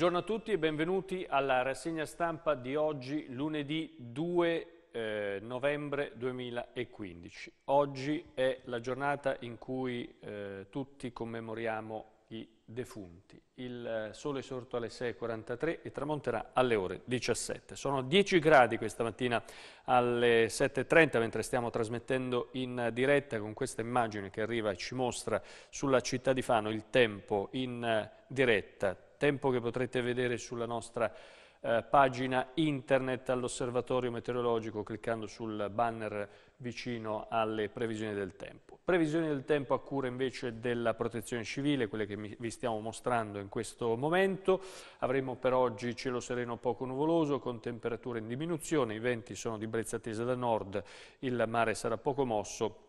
Buongiorno a tutti e benvenuti alla rassegna stampa di oggi, lunedì 2 eh, novembre 2015. Oggi è la giornata in cui eh, tutti commemoriamo i defunti. Il eh, sole è sorto alle 6.43 e tramonterà alle ore 17. Sono 10 gradi questa mattina alle 7.30 mentre stiamo trasmettendo in diretta con questa immagine che arriva e ci mostra sulla città di Fano il tempo in eh, diretta tempo che potrete vedere sulla nostra eh, pagina internet all'osservatorio meteorologico cliccando sul banner vicino alle previsioni del tempo. Previsioni del tempo a cura invece della protezione civile, quelle che vi stiamo mostrando in questo momento. Avremo per oggi cielo sereno poco nuvoloso con temperature in diminuzione, i venti sono di brezza tesa da nord, il mare sarà poco mosso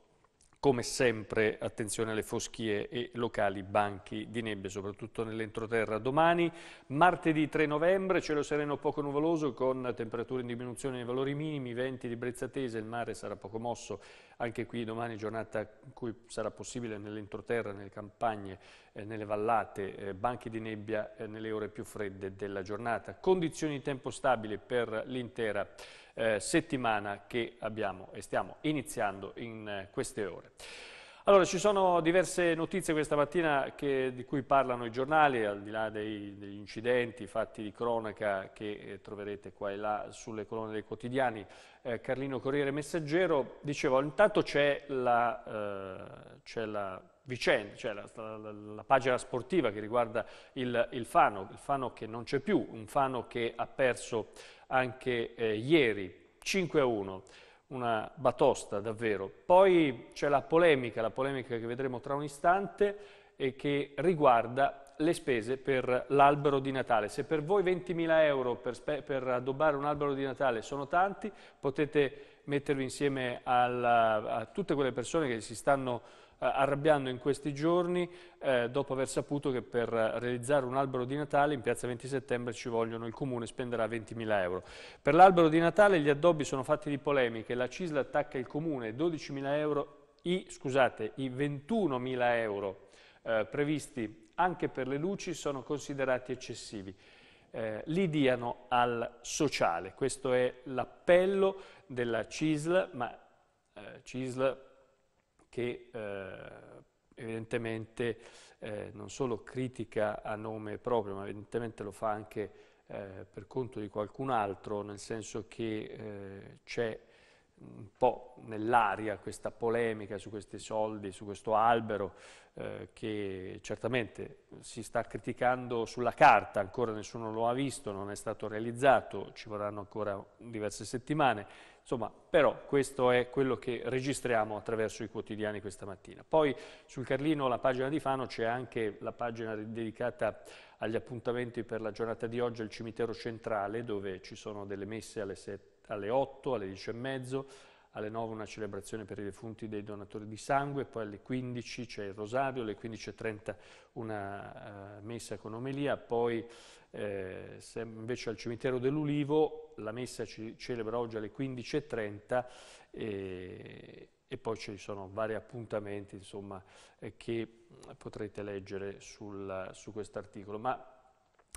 come sempre attenzione alle foschie e locali banchi di nebbia, soprattutto nell'entroterra. Domani, martedì 3 novembre, cielo sereno poco nuvoloso con temperature in diminuzione nei valori minimi, venti di brezza tesa, il mare sarà poco mosso anche qui domani giornata in cui sarà possibile nell'entroterra, nelle campagne, eh, nelle vallate, eh, banchi di nebbia eh, nelle ore più fredde della giornata. Condizioni di tempo stabili per l'intera eh, settimana che abbiamo e stiamo iniziando in eh, queste ore. Allora, ci sono diverse notizie questa mattina che, di cui parlano i giornali, al di là dei, degli incidenti, fatti di cronaca che eh, troverete qua e là sulle colonne dei quotidiani. Eh, Carlino Corriere Messaggero, dicevo, intanto c'è la, eh, la, vicenda, c'è la, la, pagina sportiva che riguarda il, il, Fano, il Fano che non c'è più, un Fano che ha perso anche eh, ieri, 5 a 1 una batosta davvero. Poi c'è la polemica, la polemica che vedremo tra un istante e che riguarda le spese per l'albero di Natale. Se per voi 20.000 euro per, per, addobbare un albero di Natale sono tanti, potete mettervi insieme alla, a tutte quelle persone che si stanno eh, arrabbiando in questi giorni eh, dopo aver saputo che per realizzare un albero di Natale in piazza 20 settembre ci vogliono, il comune spenderà 20.000 euro. Per l'albero di Natale gli addobbi sono fatti di polemiche, la Cisla attacca il comune, 12.000 euro, i, scusate, i 21.000 euro eh, previsti anche per le luci sono considerati eccessivi. Eh, li diano al sociale. Questo è l'appello della CISL, ma eh, CISL che eh, evidentemente eh, non solo critica a nome proprio, ma evidentemente lo fa anche eh, per conto di qualcun altro, nel senso che eh, c'è un po' nell'aria questa polemica su questi soldi, su questo albero, eh, che certamente si sta criticando sulla carta, ancora nessuno lo ha visto, non è stato realizzato, ci vorranno ancora diverse settimane, Insomma, però questo è quello che registriamo attraverso i quotidiani questa mattina. Poi sul Carlino, la pagina di Fano, c'è anche la pagina dedicata agli appuntamenti per la giornata di oggi al cimitero centrale, dove ci sono delle messe alle, 8, alle 10 e mezzo, alle 9 una celebrazione per i defunti dei donatori di sangue, poi alle 15 c'è il rosario, alle 15.30 una uh, messa con omelia, poi eh, invece al cimitero dell'Ulivo la messa ci celebra oggi alle 15.30 e, e, poi ci sono vari appuntamenti insomma, eh, che potrete leggere sul, su quest'articolo. Ma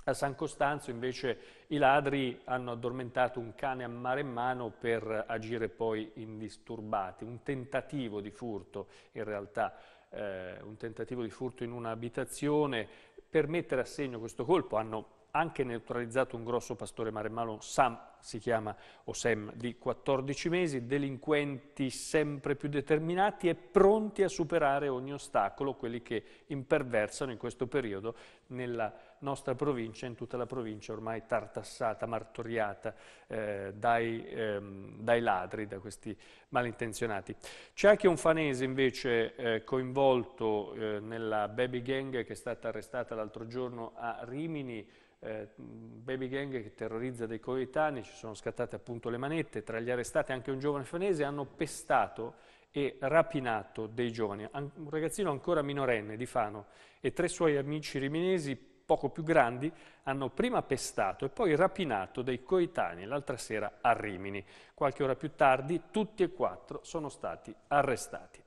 a San Costanzo invece i ladri hanno addormentato un cane a mare in mano per agire poi indisturbati, un tentativo di furto in realtà, eh, un tentativo di furto in un'abitazione per mettere a segno questo colpo hanno anche neutralizzato un grosso pastore maremmano, Sam si chiama, o Sam, di 14 mesi, delinquenti sempre più determinati e pronti a superare ogni ostacolo, quelli che imperversano in questo periodo nella nostra provincia, in tutta la provincia ormai tartassata, martoriata eh, dai, ehm, dai, ladri, da questi malintenzionati. C'è anche un fanese invece eh, coinvolto eh, nella baby gang che è stata arrestata l'altro giorno a Rimini, eh, baby gang che terrorizza dei coetanei, ci sono scattate appunto le manette, tra gli arrestati anche un giovane fanese, hanno pestato e rapinato dei giovani, un ragazzino ancora minorenne di Fano e tre suoi amici riminesi poco più grandi hanno prima pestato e poi rapinato dei coetanei l'altra sera a Rimini. Qualche ora più tardi tutti e quattro sono stati arrestati.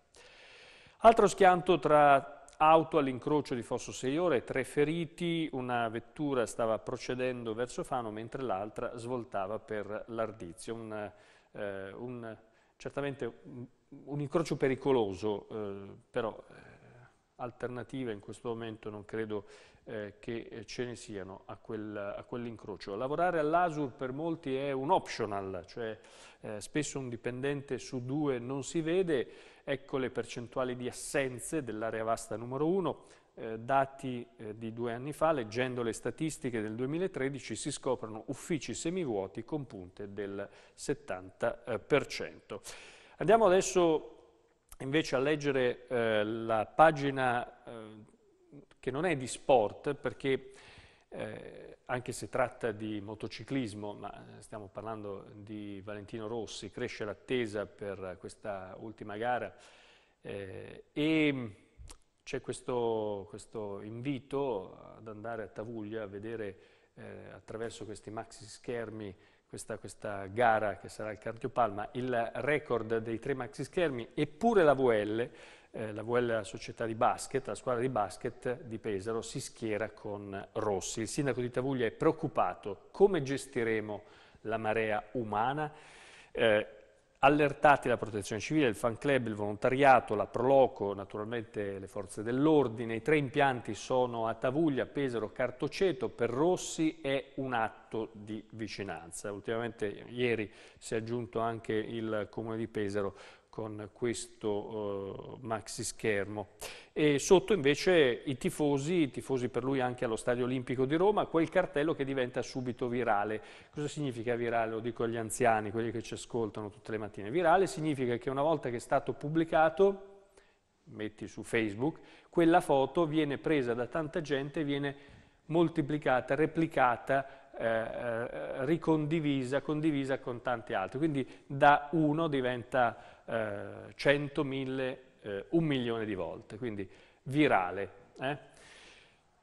Altro schianto tra auto all'incrocio di Fosso Seiore, tre feriti, una vettura stava procedendo verso Fano mentre l'altra svoltava per l'Ardizio. Un, eh, un, certamente un, un, incrocio pericoloso, eh, però eh, alternativa in questo momento non credo eh, che eh, ce ne siano a, quel, a quell'incrocio. Lavorare all'ASUR per molti è un optional, cioè eh, spesso un dipendente su due non si vede, ecco le percentuali di assenze dell'area vasta numero 1, eh, dati eh, di due anni fa, leggendo le statistiche del 2013 si scoprono uffici semivuoti con punte del 70%. Eh, Andiamo adesso invece a leggere la pagina che non è di sport perché eh, anche se tratta di motociclismo, ma stiamo parlando di Valentino Rossi, cresce l'attesa per questa ultima gara eh, e c'è questo, questo, invito ad andare a Tavuglia a vedere eh, attraverso questi maxi schermi questa, questa, gara che sarà il Cardiopalma, il record dei tre maxi schermi eppure la VL eh, la VL, la società di basket, la squadra di basket di Pesaro si schiera con Rossi. Il sindaco di Tavuglia è preoccupato, come gestiremo la marea umana? Eh, allertati la protezione civile, il fan club, il volontariato, la Proloco, naturalmente le forze dell'ordine. I tre impianti sono a Tavuglia, Pesaro, Cartoceto. Per Rossi è un atto di vicinanza. Ultimamente ieri si è aggiunto anche il comune di Pesaro con questo eh, maxi schermo. E sotto invece i tifosi, i tifosi per lui anche allo Stadio Olimpico di Roma, quel cartello che diventa subito virale. Cosa significa virale? Lo dico agli anziani, quelli che ci ascoltano tutte le mattine. Virale significa che una volta che è stato pubblicato, metti su Facebook, quella foto viene presa da tanta gente, viene moltiplicata, replicata, eh, eh ricondivisa, condivisa con tanti altri. Quindi da uno diventa eh, 100, 1000, eh, un milione di volte, quindi virale. Eh?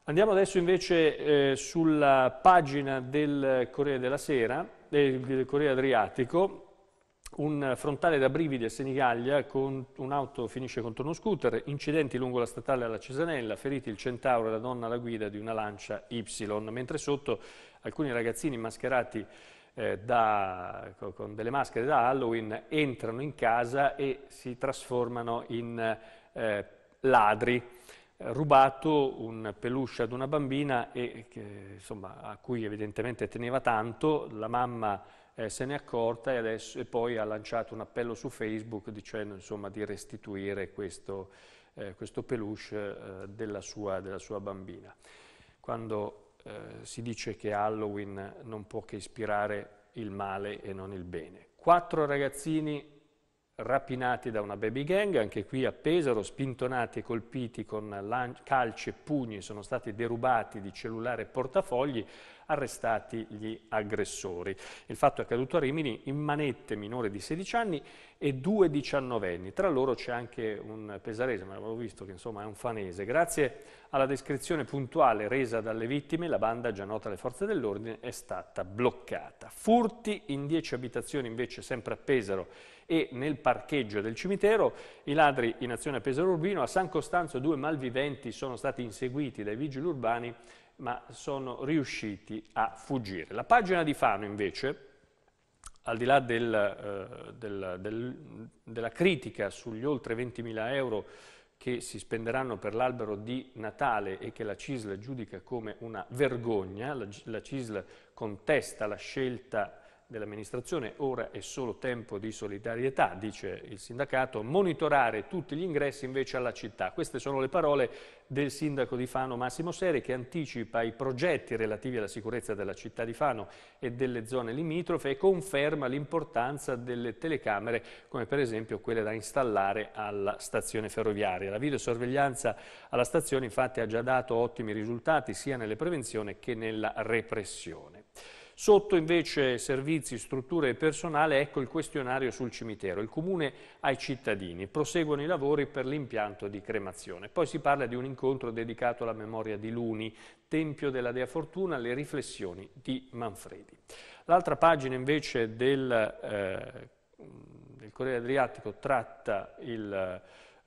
Andiamo adesso invece eh, sulla pagina del Corriere della Sera, eh, del Corriere Adriatico, un frontale da brividi a Senigallia, con un'auto finisce contro uno scooter, incidenti lungo la statale alla Cesanella, feriti il centauro e la donna alla guida di una lancia Y, mentre sotto alcuni ragazzini mascherati eh, da, con delle maschere da Halloween entrano in casa e si trasformano in eh, ladri. Rubato un peluche ad una bambina e, che, insomma, a cui evidentemente teneva tanto, la mamma eh, se n'è accorta e, adesso, e, poi ha lanciato un appello su Facebook dicendo insomma, di restituire questo, eh, questo peluche eh, della sua, della sua bambina. Quando eh, si dice che Halloween non può che ispirare il male e non il bene. Quattro ragazzini rapinati da una baby gang, anche qui a Pesaro, spintonati e colpiti con calci e pugni, sono stati derubati di cellulare e portafogli, arrestati gli aggressori. Il fatto è accaduto a Rimini in manette minore di 16 anni e due diciannovenni. Tra loro c'è anche un pesarese, ma l'avevo visto che insomma è un fanese. Grazie alla descrizione puntuale resa dalle vittime, la banda, già nota alle forze dell'ordine, è stata bloccata. Furti in 10 abitazioni invece sempre a Pesaro e nel parcheggio del cimitero. I ladri in azione a Pesaro Urbino, a San Costanzo due malviventi sono stati inseguiti dai vigili urbani ma sono riusciti a fuggire. La pagina di Fano invece, al di là del, eh, del, del, della critica sugli oltre 20.000 euro che si spenderanno per l'albero di Natale e che la CISL giudica come una vergogna, la, la CISL contesta la scelta dell'amministrazione, ora è solo tempo di solidarietà, dice il sindacato, monitorare tutti gli ingressi invece alla città. Queste sono le parole del sindaco di Fano Massimo Seri che anticipa i progetti relativi alla sicurezza della città di Fano e delle zone limitrofe e conferma l'importanza delle telecamere come per esempio quelle da installare alla stazione ferroviaria. La videosorveglianza alla stazione infatti ha già dato ottimi risultati sia nelle prevenzioni che nella repressione. Sotto invece servizi, strutture e personale, ecco il questionario sul cimitero, il comune ai cittadini. Proseguono i lavori per l'impianto di cremazione. Poi si parla di un incontro dedicato alla memoria di Luni, Tempio della Dea Fortuna, le riflessioni di Manfredi. L'altra pagina invece del, eh, del Corriere Adriatico tratta il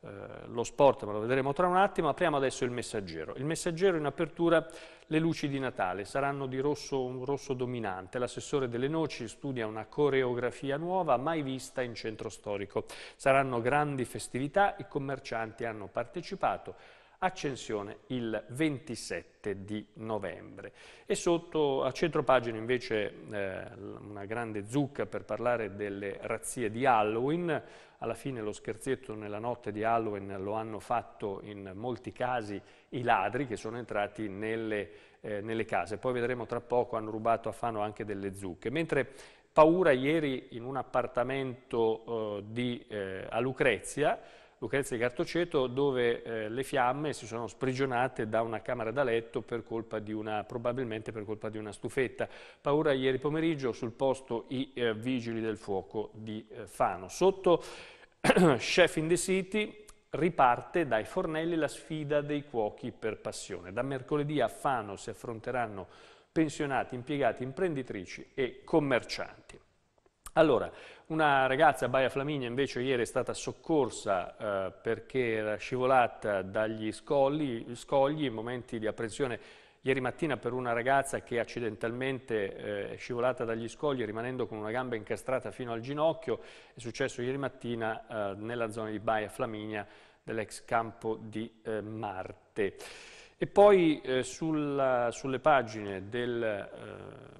eh, lo sport, ma lo vedremo tra un attimo. Apriamo adesso il messaggero. Il messaggero in apertura le luci di Natale saranno di rosso, un rosso dominante. L'assessore delle noci studia una coreografia nuova mai vista in centro storico. Saranno grandi festività, i commercianti hanno partecipato accensione il 27 di novembre. E sotto a centro pagina invece eh, una grande zucca per parlare delle razzie di Halloween, alla fine lo scherzetto nella notte di Halloween lo hanno fatto in molti casi i ladri che sono entrati nelle, eh, nelle case, poi vedremo tra poco hanno rubato a Fano anche delle zucche, mentre paura ieri in un appartamento eh, di, eh, a Lucrezia Lucrezia di Cartoceto dove eh, le fiamme si sono sprigionate da una camera da letto per una, probabilmente per colpa di una stufetta. Paura ieri pomeriggio sul posto i eh, vigili del fuoco di eh, Fano. Sotto Chef in the City riparte dai fornelli la sfida dei cuochi per passione. Da mercoledì a Fano si affronteranno pensionati, impiegati, imprenditrici e commercianti. Allora, una ragazza a Baia Flaminia invece ieri è stata soccorsa eh, perché era scivolata dagli scogli, scogli, momenti di apprensione ieri mattina per una ragazza che accidentalmente eh, è scivolata dagli scogli rimanendo con una gamba incastrata fino al ginocchio, è successo ieri mattina eh, nella zona di Baia Flaminia dell'ex campo di eh, Marte. E poi eh, sulla, sulle pagine del, eh,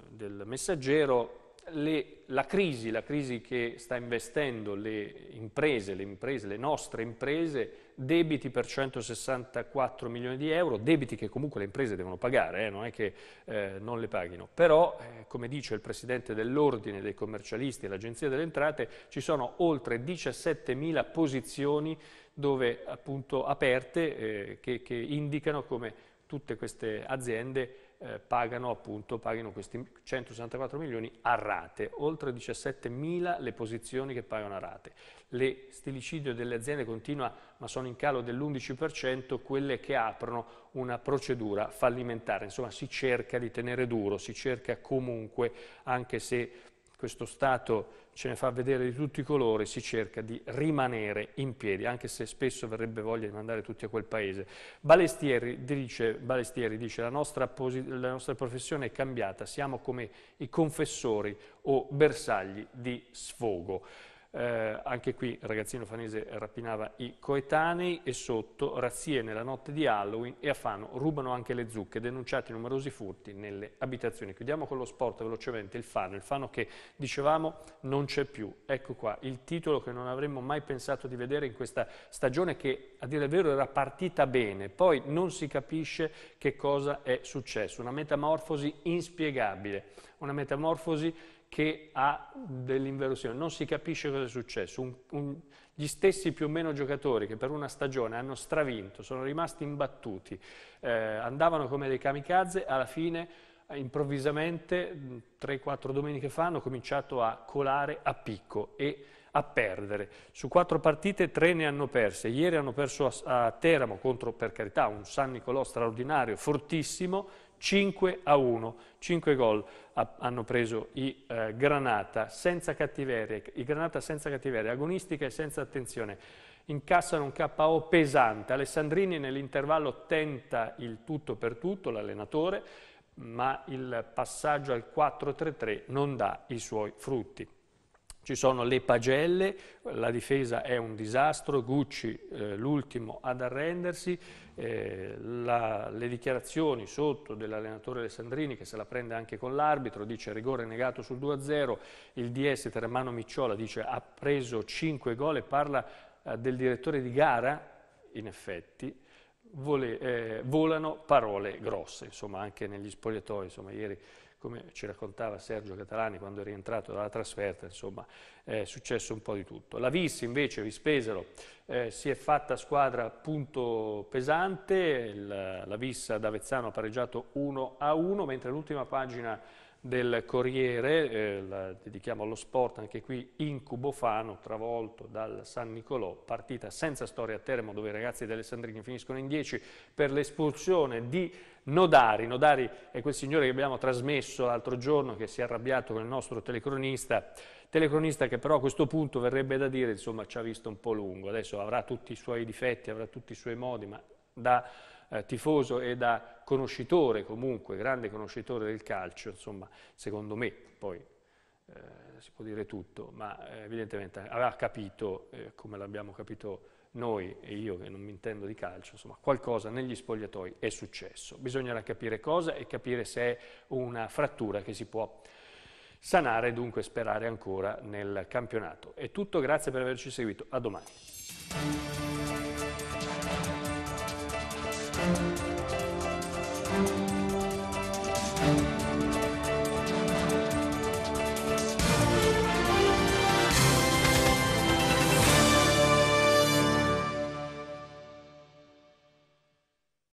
del messaggero le, la crisi, la crisi che sta investendo le imprese, le imprese, le nostre imprese, debiti per 164 milioni di euro, debiti che comunque le imprese devono pagare, eh, non è che eh, non le paghino. Però, eh, come dice il Presidente dell'Ordine dei commercialisti e l'Agenzia delle Entrate, ci sono oltre 17 mila posizioni dove, appunto, aperte eh, che, che indicano come tutte queste aziende eh, pagano, appunto, paghino questi 164 milioni a rate, oltre 17 mila le posizioni che pagano a rate. Le stilicidio delle aziende continua, ma sono in calo dell'11%, quelle che aprono una procedura fallimentare. Insomma, si cerca di tenere duro, si cerca comunque, anche se questo Stato ce ne fa vedere di tutti i colori, si cerca di rimanere in piedi, anche se spesso verrebbe voglia di mandare tutti a quel paese. Balestieri dice, Balestieri dice la, nostra la nostra professione è cambiata, siamo come i confessori o bersagli di sfogo. Eh, anche qui il ragazzino fanese rapinava i coetanei e sotto razzie nella notte di Halloween e a Fano rubano anche le zucche, denunciati numerosi furti nelle abitazioni. Chiudiamo con lo sport velocemente, il Fano, il Fano che dicevamo non c'è più. Ecco qua il titolo che non avremmo mai pensato di vedere in questa stagione che a dire il vero era partita bene, poi non si capisce che cosa è successo, una metamorfosi inspiegabile, una metamorfosi che ha dell'inversione, non si capisce cosa è successo. Un, un, gli stessi più o meno giocatori che per una stagione hanno stravinto, sono rimasti imbattuti, eh, andavano come dei kamikaze, alla fine improvvisamente 3-4 domeniche fa hanno cominciato a colare a picco e a perdere. Su quattro partite tre ne hanno perse. Ieri hanno perso a, a Teramo contro, per carità, un San Nicolò straordinario, fortissimo, 5 a 1, 5 gol hanno preso i eh, Granata senza cattiveria, i Granata senza cattiveria, agonistica e senza attenzione. Incassano un KO pesante, Alessandrini nell'intervallo tenta il tutto per tutto, l'allenatore, ma il passaggio al 4-3-3 non dà i suoi frutti. Ci sono le pagelle, la difesa è un disastro, Gucci eh, l'ultimo ad arrendersi, eh, la, le dichiarazioni sotto dell'allenatore Alessandrini che se la prende anche con l'arbitro, dice rigore negato sul 2-0, il DS Termano Micciola dice ha preso 5 gol e parla eh, del direttore di gara, in effetti, vole, eh, volano parole grosse, insomma anche negli spogliatoi, insomma ieri come ci raccontava Sergio Catalani quando è rientrato dalla trasferta, insomma è successo un po' di tutto. La Vis invece, Vispesero, eh, si è fatta squadra punto pesante, la, la Vis ad Avezzano ha pareggiato 1-1, a mentre l'ultima pagina del Corriere, eh, la dedichiamo allo sport, anche qui incubo Fano travolto dal San Nicolò, partita senza storia a Teramo dove i ragazzi dell'Alessandrini finiscono in 10 per l'espulsione di Nodari. Nodari è quel signore che abbiamo trasmesso l'altro giorno che si è arrabbiato con il nostro telecronista, telecronista che però a questo punto verrebbe da dire insomma ci ha visto un po' lungo, adesso avrà tutti i suoi difetti, avrà tutti i suoi modi, ma da eh, tifoso e da conoscitore comunque, grande conoscitore del calcio, insomma, secondo me, poi eh, si può dire tutto, ma eh, evidentemente aveva capito, eh, come l'abbiamo capito noi e io che non mi intendo di calcio, insomma, qualcosa negli spogliatoi è successo. Bisognerà capire cosa e capire se è una frattura che si può sanare e dunque sperare ancora nel campionato. È tutto, grazie per averci seguito, a domani.